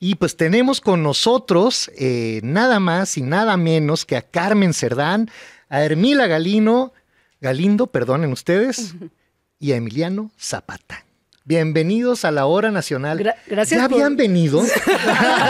Y pues tenemos con nosotros eh, nada más y nada menos que a Carmen Cerdán, a Hermila Galino, Galindo, perdonen ustedes, y a Emiliano Zapata. Bienvenidos a la Hora Nacional. gracias. habían por... venido?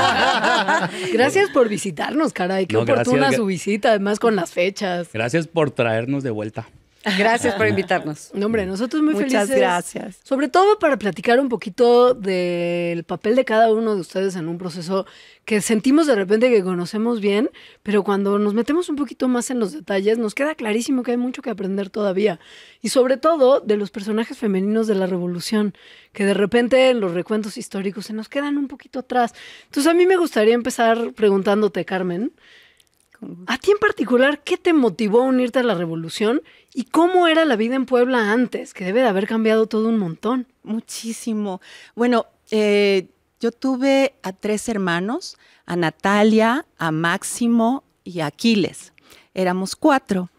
gracias por visitarnos, caray. Qué oportuna su visita, además con las fechas. Gracias por traernos de vuelta. Gracias por invitarnos. No, hombre, nosotros muy felices. Muchas gracias. Sobre todo para platicar un poquito del papel de cada uno de ustedes en un proceso que sentimos de repente que conocemos bien, pero cuando nos metemos un poquito más en los detalles, nos queda clarísimo que hay mucho que aprender todavía. Y sobre todo de los personajes femeninos de la revolución, que de repente en los recuentos históricos se nos quedan un poquito atrás. Entonces, a mí me gustaría empezar preguntándote, Carmen. A ti en particular, ¿qué te motivó a unirte a la revolución ¿Y cómo era la vida en Puebla antes? Que debe de haber cambiado todo un montón. Muchísimo. Bueno, eh, yo tuve a tres hermanos, a Natalia, a Máximo y a Aquiles. Éramos cuatro.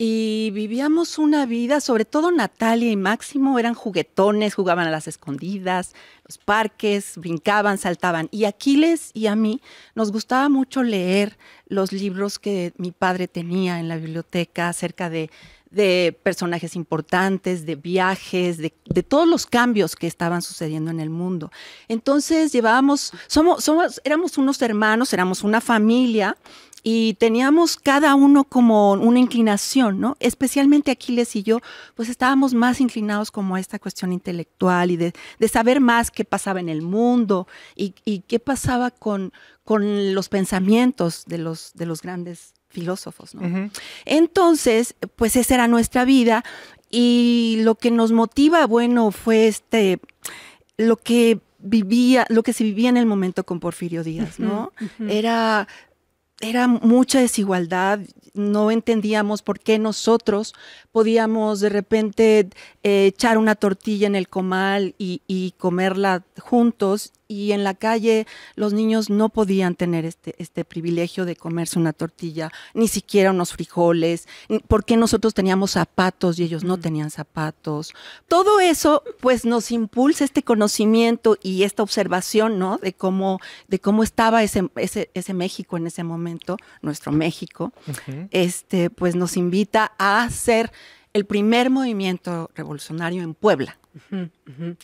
Y vivíamos una vida, sobre todo Natalia y Máximo, eran juguetones, jugaban a las escondidas, los parques, brincaban, saltaban. Y Aquiles y a mí nos gustaba mucho leer los libros que mi padre tenía en la biblioteca acerca de, personajes importantes, de viajes, de, de, todos los cambios que estaban sucediendo en el mundo. Entonces llevábamos, somos, somos, éramos unos hermanos, éramos una familia y teníamos cada uno como una inclinación, ¿no? Especialmente Aquiles y yo, pues estábamos más inclinados como a esta cuestión intelectual y de, saber más qué pasaba en el mundo y, qué pasaba con, los pensamientos de los, grandes filósofos, ¿no? Entonces, pues esa era nuestra vida y lo que nos motiva, bueno, fue este, lo que vivía, lo que se vivía en el momento con Porfirio Díaz, ¿no? Era era mucha desigualdad, no entendíamos por qué nosotros podíamos de repente eh, echar una tortilla en el comal y, y comerla juntos y en la calle los niños no podían tener este, este privilegio de comerse una tortilla, ni siquiera unos frijoles, porque nosotros teníamos zapatos y ellos no tenían zapatos. Todo eso pues nos impulsa este conocimiento y esta observación, ¿no? De cómo, de cómo estaba ese, ese, México en ese momento, nuestro México, este, pues nos invita a hacer el primer movimiento revolucionario en Puebla.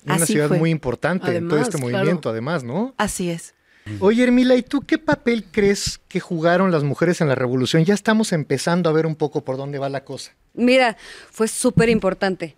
Una ciudad muy importante en todo este movimiento, además, ¿no? Así es. Oye, Hermila, ¿y tú qué papel crees que jugaron las mujeres en la revolución? Ya estamos empezando a ver un poco por dónde va la cosa. Mira, fue súper importante.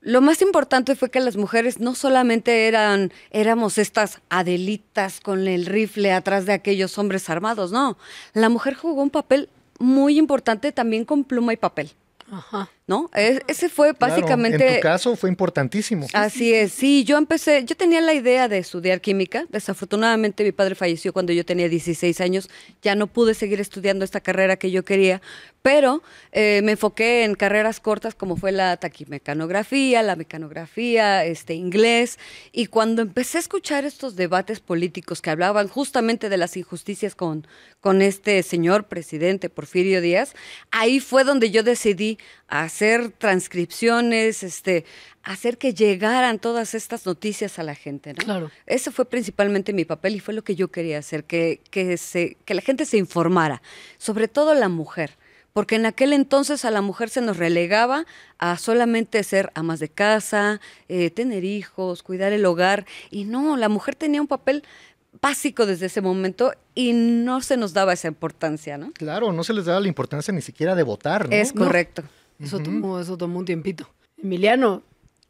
Lo más importante fue que las mujeres no solamente eran, éramos estas adelitas con el rifle atrás de aquellos hombres armados, no. La mujer jugó un papel muy importante también con pluma y papel. Ajá. ¿No? ese fue básicamente. en tu caso fue importantísimo. Así es, sí, yo empecé, yo tenía la idea de estudiar química. Desafortunadamente, mi padre falleció cuando yo tenía 16 años. Ya no pude seguir estudiando esta carrera que yo quería, pero eh, me enfoqué en carreras cortas como fue la taquimecanografía, la mecanografía, este, inglés. Y cuando empecé a escuchar estos debates políticos que hablaban justamente de las injusticias con, con este señor presidente Porfirio Díaz, ahí fue donde yo decidí hacer transcripciones, este, hacer que llegaran todas estas noticias a la gente, ¿no? Claro. Ese fue principalmente mi papel y fue lo que yo quería hacer, que, se, que la gente se informara, sobre todo la mujer porque en aquel entonces a la mujer se nos relegaba a solamente ser amas de casa, eh, tener hijos, cuidar el hogar, y no, la mujer tenía un papel básico desde ese momento y no se nos daba esa importancia, ¿no? Claro, no se les daba la importancia ni siquiera de votar, Es correcto. eso tomó un tiempito. Emiliano,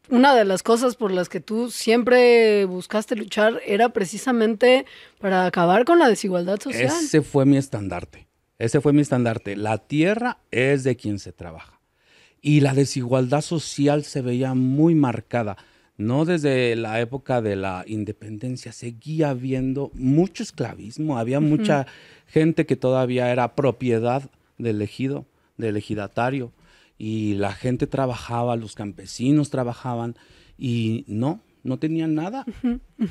una de las cosas por las que tú siempre buscaste luchar era precisamente para acabar con la desigualdad social. Ese fue mi estandarte. Ese fue mi estandarte. La tierra es de quien se trabaja. Y la desigualdad social se veía muy marcada no desde la época de la independencia, seguía habiendo mucho esclavismo, había mucha gente que todavía era propiedad del ejido, del ejidatario, y la gente trabajaba, los campesinos trabajaban, y no, no tenían nada,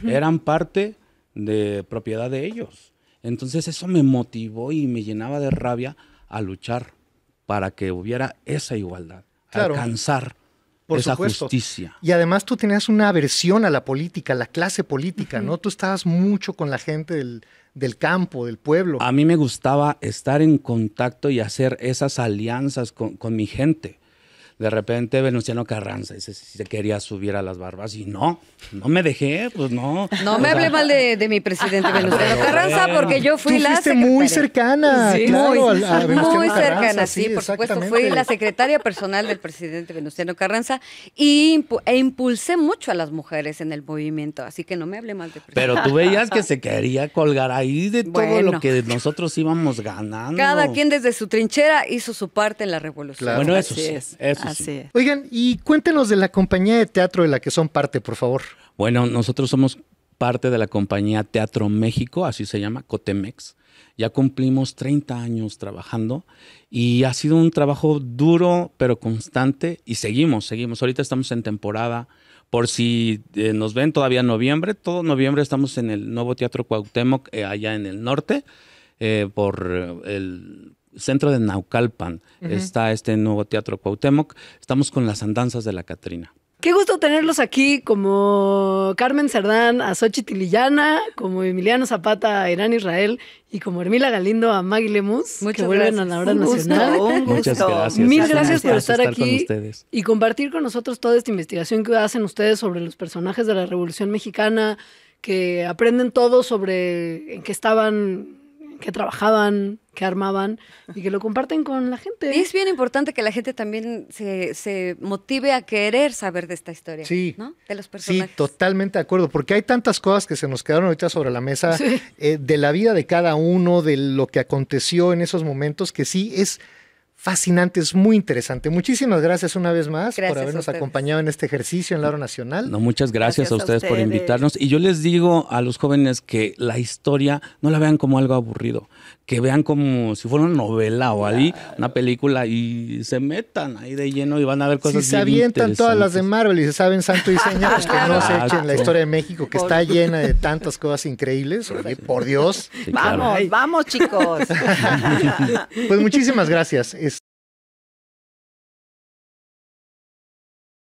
eran parte de propiedad de ellos. Entonces eso me motivó y me llenaba de rabia a luchar para que hubiera esa igualdad, alcanzar esa justicia. Y además tú tenías una aversión a la política, a la clase política, ¿no? Tú estabas mucho con la gente del, campo, del pueblo. A mí me gustaba estar en contacto y hacer esas alianzas con, con mi gente de repente Venustiano Carranza dice si se quería subir a las barbas y no, no me dejé, pues no. No me hable mal de, mi presidente Venustiano Carranza porque yo fui la muy cercana, muy, muy cercana, sí, por supuesto, fui la secretaria personal del presidente Venustiano Carranza y e impulsé mucho a las mujeres en el movimiento, así que no me hable mal de presidente. Pero tú veías que se quería colgar ahí de todo lo que nosotros íbamos ganando. Cada quien desde su trinchera hizo su parte en la revolución. Bueno, eso sí, es. eso Oigan, y cuéntenos de la compañía de teatro de la que son parte, por favor. Bueno, nosotros somos parte de la compañía Teatro México, así se llama, Cotemex. Ya cumplimos 30 años trabajando y ha sido un trabajo duro pero constante y seguimos, seguimos. Ahorita estamos en temporada, por si eh, nos ven todavía en noviembre, todo noviembre estamos en el nuevo Teatro Cuauhtémoc, eh, allá en el norte, eh, por el centro de Naucalpan, está este nuevo teatro Cuauhtémoc. Estamos con las andanzas de la Catrina. Qué gusto tenerlos aquí como Carmen Cerdán a Xochitl como Emiliano Zapata a Irán Israel y como Hermila Galindo a Maggie Lemus, Muchas que vuelven gracias. a la hora nacional. Muchas gracias. por estar, estar aquí y compartir con nosotros toda esta investigación que hacen ustedes sobre los personajes de la Revolución Mexicana, que aprenden todo sobre en qué estaban que trabajaban, que armaban y que lo comparten con la gente. Y es bien importante que la gente también se, motive a querer saber de esta historia, sí, ¿no? De los personajes. Sí, totalmente de acuerdo, porque hay tantas cosas que se nos quedaron ahorita sobre la mesa eh, de la vida de cada uno, de lo que aconteció en esos momentos, que sí es fascinante, es muy interesante. Muchísimas gracias una vez más por habernos acompañado en este ejercicio en la nacional. No, muchas gracias, a, ustedes por invitarnos. Y yo les digo a los jóvenes que la historia no la vean como algo aburrido, que vean como si fuera una novela o ahí una película y se metan ahí de lleno y van a ver cosas. Si se avientan todas las de Marvel y se saben santo y pues que no se echen la historia de México que está llena de tantas cosas increíbles. por Dios. Vamos, vamos chicos. pues muchísimas gracias.